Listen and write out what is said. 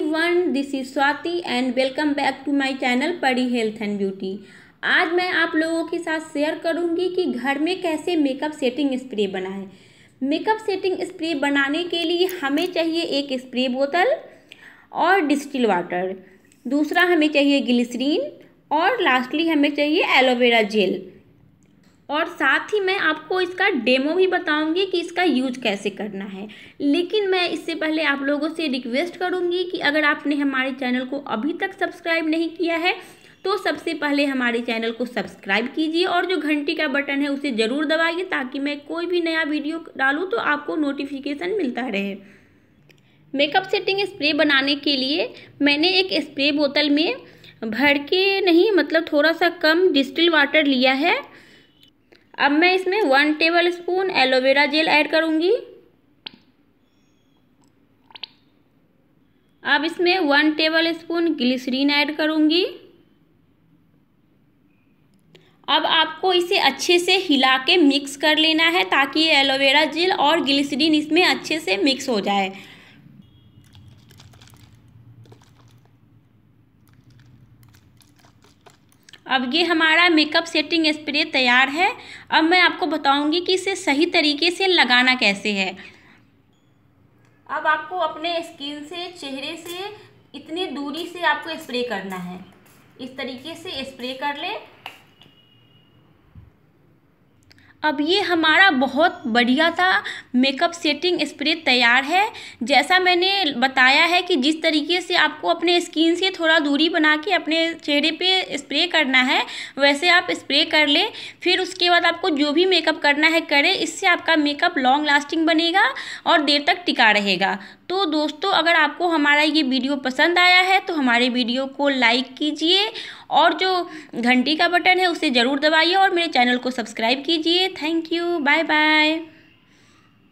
one this is Swati and welcome back to my channel Pari health and beauty आज मैं आप लोगों के साथ शेयर करूंगी कि घर में कैसे मेकअप सेटिंग स्प्रे बनाएं मेकअप सेटिंग स्प्रे बनाने के लिए हमें चाहिए एक स्प्रे बोतल और डिस्टिल वाटर दूसरा हमें चाहिए ग्लिसरीन और लास्टली हमें चाहिए एलोवेरा जेल और साथ ही मैं आपको इसका डेमो भी बताऊंगी कि इसका यूज कैसे करना है लेकिन मैं इससे पहले आप लोगों से रिक्वेस्ट करूंगी कि अगर आपने हमारे चैनल को अभी तक सब्सक्राइब नहीं किया है तो सबसे पहले हमारे चैनल को सब्सक्राइब कीजिए और जो घंटी का बटन है उसे ज़रूर दबाइए ताकि मैं कोई भी नया वीडियो डालूँ तो आपको नोटिफिकेशन मिलता रहे मेकअप सेटिंग स्प्रे बनाने के लिए मैंने एक स्प्रे बोतल में भर के नहीं मतलब थोड़ा सा कम डिस्टिल वाटर लिया है अब मैं इसमें one tablespoon aloe vera gel add करूँगी अब इसमें one tablespoon glycerine add करूँगी अब आपको इसे अच्छे से हिला के मिक्स कर लेना है ताकि एलोवेरा जेल और ग्लिसरीन इसमें अच्छे से मिक्स हो जाए अब ये हमारा मेकअप सेटिंग स्प्रे तैयार है अब मैं आपको बताऊंगी कि इसे सही तरीके से लगाना कैसे है अब आपको अपने स्किन से चेहरे से इतनी दूरी से आपको स्प्रे करना है इस तरीके से स्प्रे कर लें अब ये हमारा बहुत बढ़िया सा मेकअप सेटिंग स्प्रे तैयार है जैसा मैंने बताया है कि जिस तरीके से आपको अपने स्किन से थोड़ा दूरी बना के अपने चेहरे पे स्प्रे करना है वैसे आप स्प्रे कर लें फिर उसके बाद आपको जो भी मेकअप करना है करें इससे आपका मेकअप लॉन्ग लास्टिंग बनेगा और देर तक टिका रहेगा तो दोस्तों अगर आपको हमारा ये वीडियो पसंद आया है तो हमारे वीडियो को लाइक कीजिए और जो घंटी का बटन है उसे ज़रूर दबाइए और मेरे चैनल को सब्सक्राइब कीजिए थैंक यू बाय बाय